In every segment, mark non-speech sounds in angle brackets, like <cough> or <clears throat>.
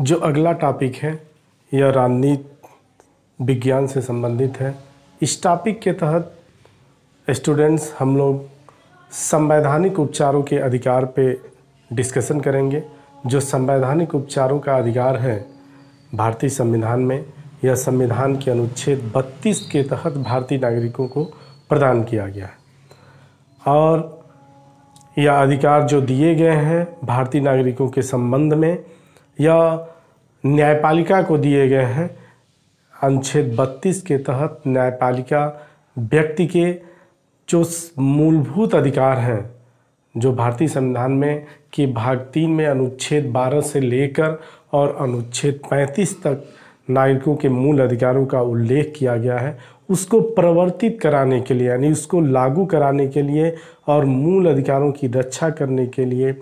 जो अगला टॉपिक है यह राजनीति विज्ञान से संबंधित है इस टॉपिक के तहत स्टूडेंट्स हम लोग संवैधानिक उपचारों के अधिकार पे डिस्कशन करेंगे जो संवैधानिक उपचारों का अधिकार है भारतीय संविधान में यह संविधान के अनुच्छेद 32 के तहत भारतीय नागरिकों को प्रदान किया गया है और यह अधिकार जो दिए गए हैं भारतीय नागरिकों के संबंध में या न्यायपालिका को दिए गए हैं अनुच्छेद बत्तीस के तहत न्यायपालिका व्यक्ति के जो मूलभूत अधिकार हैं जो भारतीय संविधान में कि भाग तीन में अनुच्छेद 12 से लेकर और अनुच्छेद 35 तक नागरिकों के मूल अधिकारों का उल्लेख किया गया है उसको प्रवर्तित कराने के लिए यानी उसको लागू कराने के लिए और मूल अधिकारों की रक्षा करने के लिए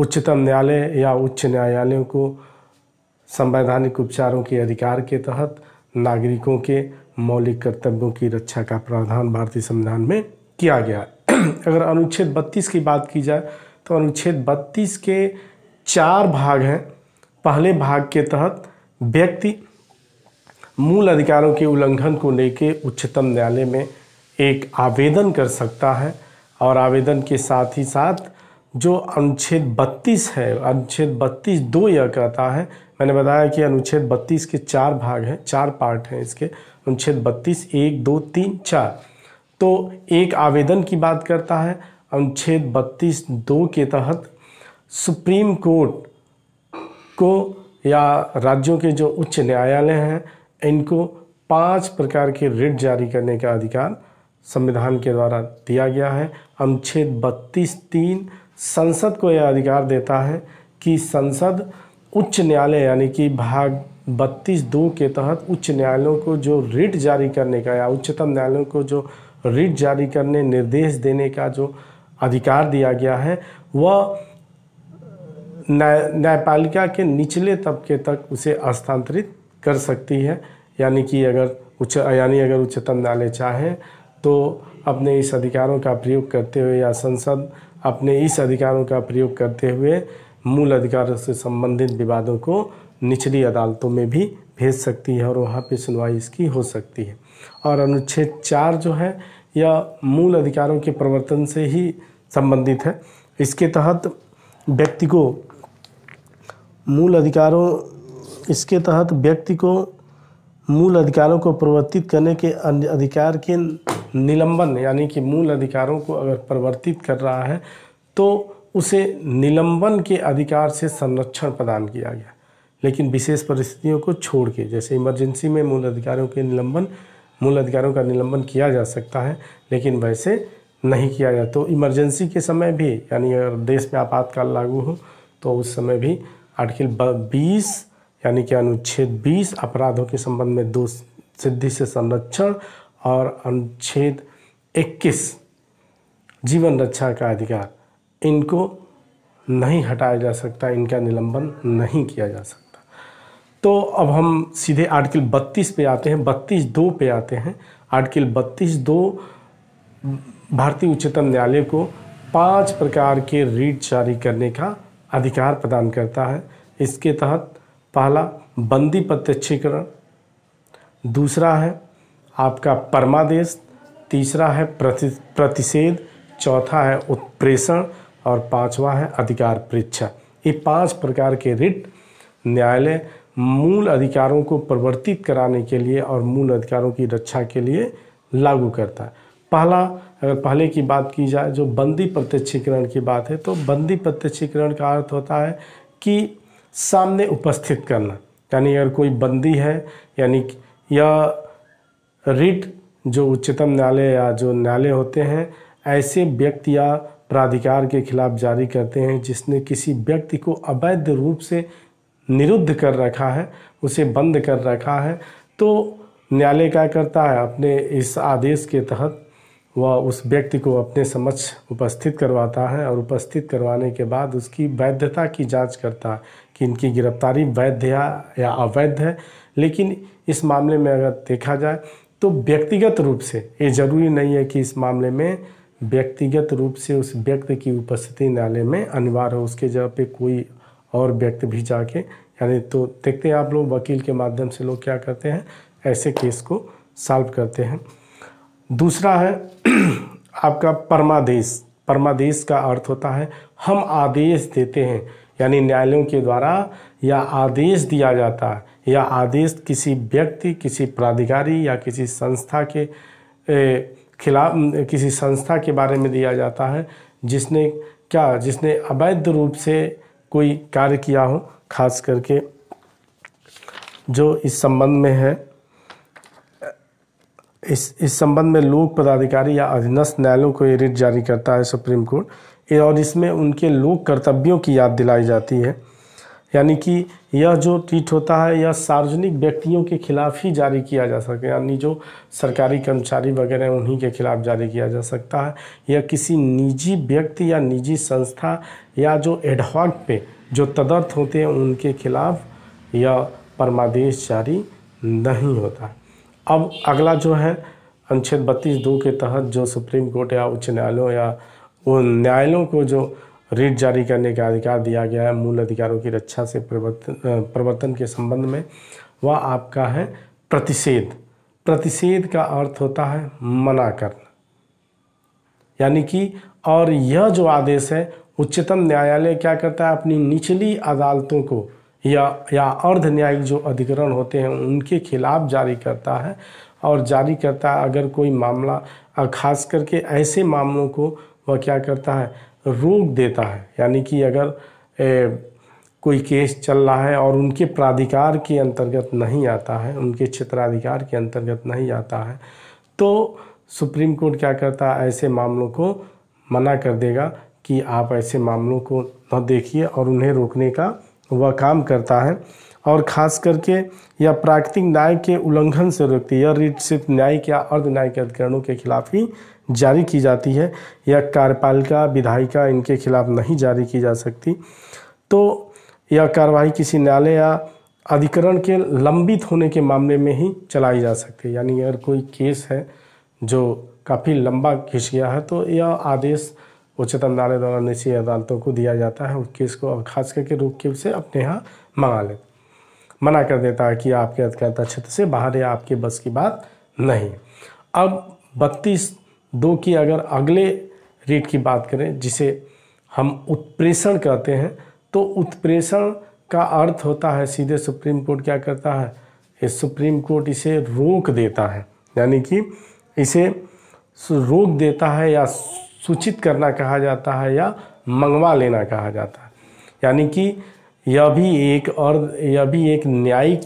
उच्चतम न्यायालय या उच्च न्यायालयों को संवैधानिक उपचारों के अधिकार के तहत नागरिकों के मौलिक कर्तव्यों की रक्षा का प्रावधान भारतीय संविधान में किया गया है <clears throat> अगर अनुच्छेद 32 की बात की जाए तो अनुच्छेद 32 के चार भाग हैं पहले भाग के तहत व्यक्ति मूल अधिकारों के उल्लंघन को लेकर उच्चतम न्यायालय में एक आवेदन कर सकता है और आवेदन के साथ ही साथ जो अनुच्छेद बत्तीस है अनुच्छेद बत्तीस दो यह कहता है मैंने बताया कि अनुच्छेद बत्तीस के चार भाग हैं चार पार्ट हैं इसके अनुच्छेद बत्तीस एक दो तीन चार तो एक आवेदन की बात करता है अनुच्छेद बत्तीस दो के तहत सुप्रीम कोर्ट को या राज्यों के जो उच्च न्यायालय हैं इनको पांच प्रकार के रिट जारी करने का अधिकार संविधान के द्वारा दिया गया है अनुच्छेद बत्तीस तीन संसद को यह अधिकार देता है कि संसद उच्च न्यायालय यानी कि भाग बत्तीस दो के तहत उच्च न्यायालयों को जो रिट जारी करने का या उच्चतम न्यायालयों को जो रिट जारी करने निर्देश देने का जो अधिकार दिया गया है वह न्याय न्यायपालिका के निचले तबके तक उसे हस्तांतरित कर सकती है यानी कि अगर उच्च यानी अगर उच्चतम न्यायालय चाहे तो अपने इस अधिकारों का प्रयोग करते हुए या संसद अपने इस अधिकारों का प्रयोग करते हुए मूल अधिकारों से संबंधित विवादों को निचली अदालतों में भी भेज सकती है और वहाँ पे सुनवाई इसकी हो सकती है और अनुच्छेद चार जो है यह मूल अधिकारों के प्रवर्तन से ही संबंधित है इसके तहत व्यक्ति को मूल अधिकारों इसके तहत व्यक्ति को मूल अधिकारों को प्रवर्तित करने के अधिकार के निलंबन यानी कि मूल अधिकारों को अगर परिवर्तित कर रहा है तो उसे निलंबन के अधिकार से संरक्षण प्रदान किया गया लेकिन विशेष परिस्थितियों को छोड़ के जैसे इमरजेंसी में मूल अधिकारों के निलंबन मूल अधिकारों का निलंबन किया जा सकता है लेकिन वैसे नहीं किया जाए तो इमरजेंसी के समय भी यानी अगर देश में आपातकाल लागू हो तो उस समय भी आर्टिकल बीस यानी कि अनुच्छेद बीस अपराधों के संबंध में दो सिद्धि से संरक्षण और अनुच्छेद 21 जीवन रक्षा का अधिकार इनको नहीं हटाया जा सकता इनका निलंबन नहीं किया जा सकता तो अब हम सीधे आर्टिकल 32 पे आते हैं 32 दो पे आते हैं आर्टिकल 32 दो भारतीय उच्चतम न्यायालय को पांच प्रकार के रीट जारी करने का अधिकार प्रदान करता है इसके तहत पहला बंदी प्रत्यक्षीकरण दूसरा है आपका परमादेश तीसरा है प्रति प्रतिषेध चौथा है उत्प्रेषण और पांचवा है अधिकार परीक्षा ये पांच प्रकार के रिट न्यायालय मूल अधिकारों को परिवर्तित कराने के लिए और मूल अधिकारों की रक्षा के लिए लागू करता है पहला अगर पहले की बात की जाए जो बंदी प्रत्यक्षीकरण की बात है तो बंदी प्रत्यक्षीकरण का अर्थ होता है कि सामने उपस्थित करना यानी अगर कोई बंदी है यानी यह रिट जो उच्चतम न्यायालय या जो न्यायालय होते हैं ऐसे व्यक्ति या प्राधिकार के खिलाफ जारी करते हैं जिसने किसी व्यक्ति को अवैध रूप से निरुद्ध कर रखा है उसे बंद कर रखा है तो न्यायालय क्या करता है अपने इस आदेश के तहत वह उस व्यक्ति को अपने समक्ष उपस्थित करवाता है और उपस्थित करवाने के बाद उसकी वैधता की जांच करता है कि इनकी गिरफ्तारी वैध या अवैध है लेकिन इस मामले में अगर देखा जाए तो व्यक्तिगत रूप से ये जरूरी नहीं है कि इस मामले में व्यक्तिगत रूप से उस व्यक्ति की उपस्थिति न्यायालय में अनिवार्य हो उसके जगह पे कोई और व्यक्ति भी जाके यानी तो देखते हैं आप लोग वकील के माध्यम से लोग क्या करते हैं ऐसे केस को सॉल्व करते हैं दूसरा है <clears throat> आपका परमादेश परमादेश का अर्थ होता है हम आदेश देते हैं यानी न्यायालयों के द्वारा या आदेश दिया जाता है या आदेश किसी व्यक्ति किसी प्राधिकारी या किसी संस्था के खिलाफ किसी संस्था के बारे में दिया जाता है जिसने क्या जिसने अवैध रूप से कोई कार्य किया हो खास करके जो इस संबंध में है इस इस संबंध में लोक पदाधिकारी या अधीनस्थ न्यायालयों को ये रिट जारी करता है सुप्रीम कोर्ट और इसमें उनके लोक कर्तव्यों की याद दिलाई जाती है यानी कि यह जो ट्वीट होता है यह सार्वजनिक व्यक्तियों के खिलाफ ही जारी किया जा सके यानी जो सरकारी कर्मचारी वगैरह उन्हीं के खिलाफ जारी किया जा सकता है यह किसी निजी व्यक्ति या निजी संस्था या जो एडहॉक पे जो तदर्थ होते हैं उनके खिलाफ यह परमादेश जारी नहीं होता अब अगला जो है अनुच्छेद बत्तीस दो के तहत जो सुप्रीम कोर्ट या उच्च न्यायालयों या वो न्यायालयों को जो रीट जारी करने का अधिकार दिया गया है मूल अधिकारों की रक्षा से प्रवर्तन प्रवर्तन के संबंध में वह आपका है प्रतिषेध प्रतिषेध का अर्थ होता है मना करना यानी कि और यह जो आदेश है उच्चतम न्यायालय क्या करता है अपनी निचली अदालतों को या या अर्ध न्यायिक जो अधिकरण होते हैं उनके खिलाफ जारी करता है और जारी करता है अगर कोई मामला खास करके ऐसे मामलों को वह क्या करता है रोक देता है यानी कि अगर ए, कोई केस चल रहा है और उनके प्राधिकार के अंतर्गत नहीं आता है उनके क्षेत्राधिकार के अंतर्गत नहीं आता है तो सुप्रीम कोर्ट क्या करता है ऐसे मामलों को मना कर देगा कि आप ऐसे मामलों को न देखिए और उन्हें रोकने का वह काम करता है और खास करके यह प्राकृतिक न्याय के उल्लंघन से रोकती है यह रिट सिर्फ न्यायिक या अर्ध न्यायिक अधिकरणों के खिलाफ ही जारी की जाती है यह कार्यपालिका विधायिका इनके खिलाफ नहीं जारी की जा सकती तो यह कार्रवाई किसी न्यायालय या अधिकरण के लंबित होने के मामले में ही चलाई जा सकती है यानी अगर कोई केस है जो काफ़ी लंबा खिंच गया है तो यह आदेश उच्चतम न्यायालय द्वारा निचली अदालतों को दिया जाता है उस केस को अब खास करके रोक के उसे अपने यहाँ मंगा लेते मना कर देता है कि आपके अधिकृत क्षेत्र से बाहर है आपके बस की बात नहीं अब बत्तीस दो की अगर अगले रेट की बात करें जिसे हम उत्प्रेषण कहते हैं तो उत्प्रेषण का अर्थ होता है सीधे सुप्रीम कोर्ट क्या करता है इस सुप्रीम कोर्ट इसे रोक देता है यानी कि इसे रोक देता है या सूचित करना कहा जाता है या मंगवा लेना कहा जाता है यानी कि यह भी एक और यह भी एक न्यायिक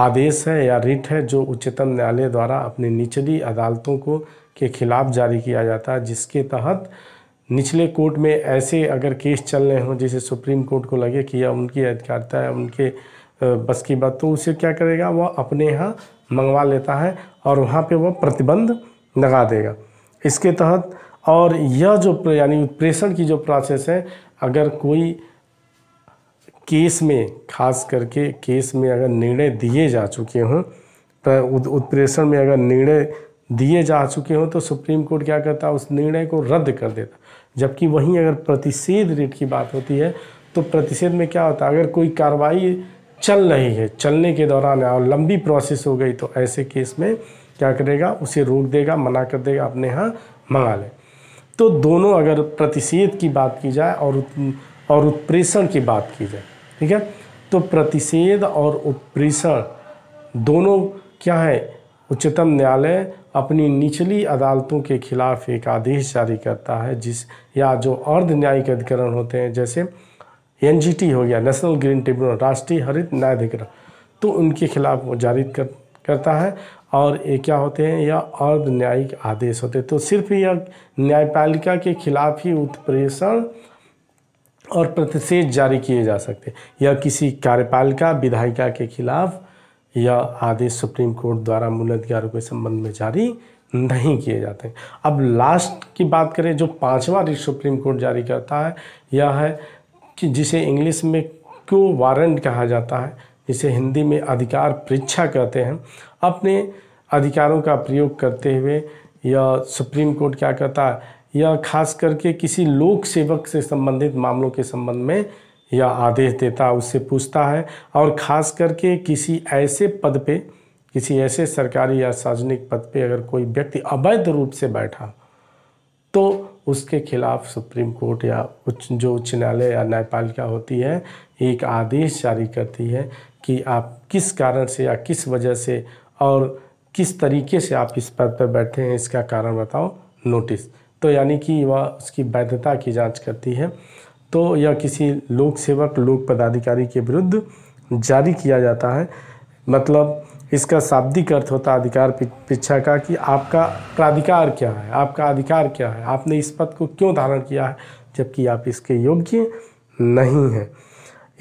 आदेश है या रिट है जो उच्चतम न्यायालय द्वारा अपने निचली अदालतों को के खिलाफ जारी किया जाता है जिसके तहत निचले कोर्ट में ऐसे अगर केस चल रहे हों जिसे सुप्रीम कोर्ट को लगे कि यह उनकी अधिकारता है उनके बस की बात तो उसे क्या करेगा वह अपने यहाँ मंगवा लेता है और वहाँ पे वह प्रतिबंध लगा देगा इसके तहत और यह जो यानी प्रेषण की जो प्रोसेस है अगर कोई केस में खास करके केस में अगर निर्णय दिए जा चुके हों तो उत्प्रेषण में अगर निर्णय दिए जा चुके हों तो सुप्रीम कोर्ट क्या करता है उस निर्णय को रद्द कर देता जबकि वहीं अगर प्रतिषेध रेट की बात होती है तो प्रतिषेध में क्या होता है अगर कोई कार्रवाई चल रही है चलने के दौरान और लंबी प्रोसेस हो गई तो ऐसे केस में क्या करेगा उसे रोक देगा मना कर देगा अपने यहाँ मंगा ले तो दोनों अगर प्रतिषेध की बात की जाए और और उत्प्रेषण की बात की जाए ठीक है तो प्रतिषेध और उत्प्रेषण दोनों क्या है उच्चतम न्यायालय अपनी निचली अदालतों के खिलाफ एक आदेश जारी करता है जिस या जो अर्ध न्यायिक अधिकरण होते हैं जैसे एन हो गया नेशनल ग्रीन ट्रिब्यूनल राष्ट्रीय हरित न्यायाधिकरण तो उनके खिलाफ वो जारी कर, करता है और ये क्या होते हैं यह अर्ध न्यायिक आदेश होते हैं तो सिर्फ यह न्यायपालिका के खिलाफ ही उत्प्रेषण और प्रतिषेध जारी किए जा सकते यह किसी कार्यपालिका विधायिका के खिलाफ यह आदेश सुप्रीम कोर्ट द्वारा मूल अधिकारों के संबंध में जारी नहीं किए जाते अब लास्ट की बात करें जो पांचवा रिट सुप्रीम कोर्ट जारी करता है यह है कि जिसे इंग्लिश में क्यों वारंट कहा जाता है जिसे हिंदी में अधिकार परीक्षा कहते हैं अपने अधिकारों का प्रयोग करते हुए यह सुप्रीम कोर्ट क्या कहता है या खास करके किसी लोक सेवक से संबंधित मामलों के संबंध में यह आदेश देता है उससे पूछता है और ख़ास करके किसी ऐसे पद पे किसी ऐसे सरकारी या सार्वजनिक पद पे अगर कोई व्यक्ति अवैध रूप से बैठा तो उसके खिलाफ सुप्रीम कोर्ट या उच्च जो उच्च न्यायालय या न्यायपालिका होती है एक आदेश जारी करती है कि आप किस कारण से या किस वजह से और किस तरीके से आप इस पद पर बैठे हैं इसका कारण बताओ नोटिस तो यानी कि वह उसकी वैधता की जांच करती है तो यह किसी लोक सेवक लोक पदाधिकारी के विरुद्ध जारी किया जाता है मतलब इसका शाब्दिक अर्थ होता है अधिकार पीछा का कि आपका प्राधिकार क्या है आपका अधिकार क्या है आपने इस पद को क्यों धारण किया है जबकि आप इसके योग्य नहीं हैं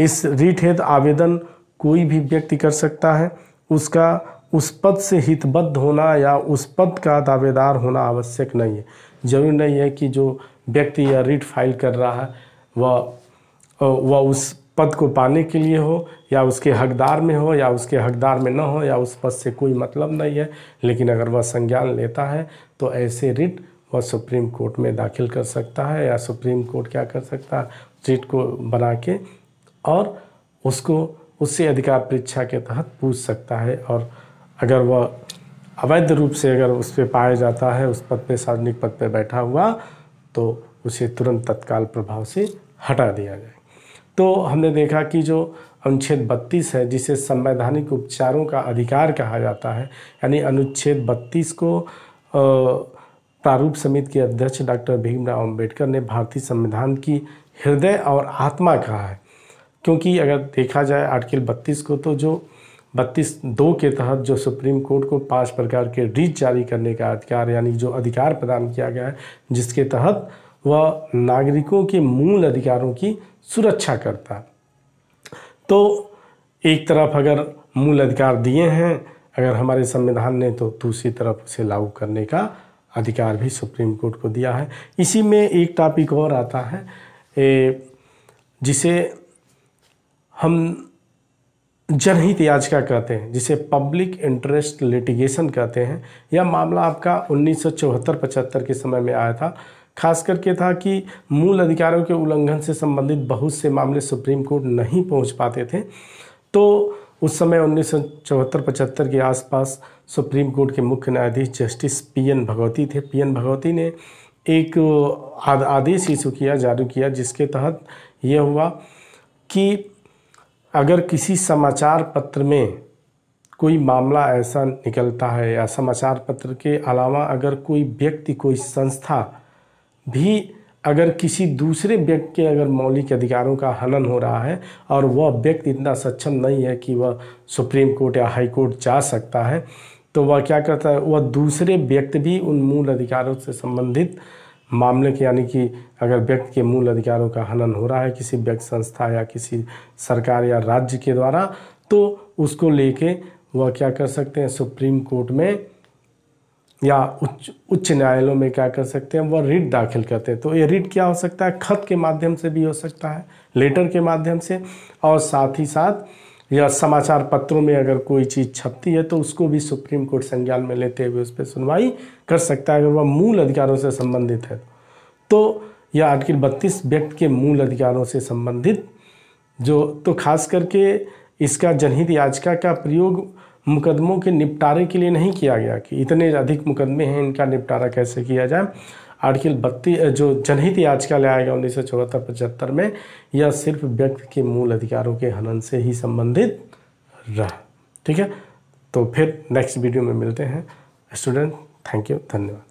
इस रीट हेत आवेदन कोई भी व्यक्ति कर सकता है उसका उस पद से हितबद्ध होना या उस पद का दावेदार होना आवश्यक नहीं है ज़रूरी नहीं है कि जो व्यक्ति या रीट फाइल कर रहा है वह वह उस पद को पाने के लिए हो या उसके हकदार में हो या उसके हकदार में न हो या उस पद से कोई मतलब नहीं है लेकिन अगर वह संज्ञान लेता है तो ऐसे रिट वह सुप्रीम कोर्ट में दाखिल कर सकता है या सुप्रीम कोर्ट क्या कर सकता है रिट को बना के और उसको उससे अधिकार परीक्षा के तहत पूछ सकता है और अगर वह अवैध रूप से अगर उस पर पाया जाता है उस पद पर सार्वजनिक पद पर बैठा हुआ तो उसे तुरंत तत्काल प्रभाव से हटा दिया जाए तो हमने देखा कि जो अनुच्छेद 32 है जिसे संवैधानिक उपचारों का अधिकार कहा जाता है यानी अनुच्छेद 32 को प्रारूप समिति के अध्यक्ष डॉक्टर भीमराव अम्बेडकर ने भारतीय संविधान की हृदय और आत्मा कहा है क्योंकि अगर देखा जाए आर्टिकल 32 को तो जो बत्तीस दो के तहत जो सुप्रीम कोर्ट को पांच प्रकार के रीच जारी करने का अधिकार यानी जो अधिकार प्रदान किया गया है जिसके तहत वह नागरिकों के मूल अधिकारों की सुरक्षा करता है तो एक तरफ अगर मूल अधिकार दिए हैं अगर हमारे संविधान ने तो दूसरी तरफ उसे लागू करने का अधिकार भी सुप्रीम कोर्ट को दिया है इसी में एक टॉपिक और आता है ए, जिसे हम जनहित याचिका कहते हैं जिसे पब्लिक इंटरेस्ट लिटिगेशन कहते हैं यह मामला आपका उन्नीस सौ के समय में आया था खास करके था कि मूल अधिकारों के उल्लंघन से संबंधित बहुत से मामले सुप्रीम कोर्ट नहीं पहुंच पाते थे तो उस समय उन्नीस सौ के आसपास सुप्रीम कोर्ट के मुख्य न्यायाधीश जस्टिस पी एन भगवती थे पी एन भगवती ने एक आदेश इशू किया जारी किया जिसके तहत यह हुआ कि अगर किसी समाचार पत्र में कोई मामला ऐसा निकलता है या समाचार पत्र के अलावा अगर कोई व्यक्ति कोई संस्था भी अगर किसी दूसरे व्यक्ति के अगर मौलिक अधिकारों का हनन हो रहा है और वह व्यक्ति इतना सक्षम नहीं है कि वह सुप्रीम कोर्ट या हाई कोर्ट जा सकता है तो वह क्या करता है वह दूसरे व्यक्ति भी उन मूल अधिकारों से संबंधित मामले के यानी कि अगर व्यक्ति के मूल अधिकारों का हनन हो रहा है किसी व्यक्ति संस्था या किसी सरकार या राज्य के द्वारा तो उसको लेके वह क्या कर सकते हैं सुप्रीम कोर्ट में या उच्च उच्च न्यायालयों में क्या कर सकते हैं वह रिट दाखिल करते हैं तो ये रिट क्या हो सकता है खत के माध्यम से भी हो सकता है लेटर के माध्यम से और साथ ही साथ या समाचार पत्रों में अगर कोई चीज़ छपती है तो उसको भी सुप्रीम कोर्ट संज्ञान में लेते हुए उस पर सुनवाई कर सकता है अगर वह मूल अधिकारों से संबंधित है तो यह आर्टिकल बत्तीस व्यक्ति के मूल अधिकारों से संबंधित जो तो खास करके इसका जनहित याचिका का प्रयोग मुकदमों के निपटारे के लिए नहीं किया गया कि इतने अधिक मुकदमे हैं इनका निपटारा कैसे किया जाए आर्टिकल बत्तीस जो जनहित याचिका लाया गया उन्नीस सौ चौहत्तर पचहत्तर में यह सिर्फ व्यक्ति के मूल अधिकारों के हनन से ही संबंधित रहा ठीक है तो फिर नेक्स्ट वीडियो में मिलते हैं स्टूडेंट थैंक यू धन्यवाद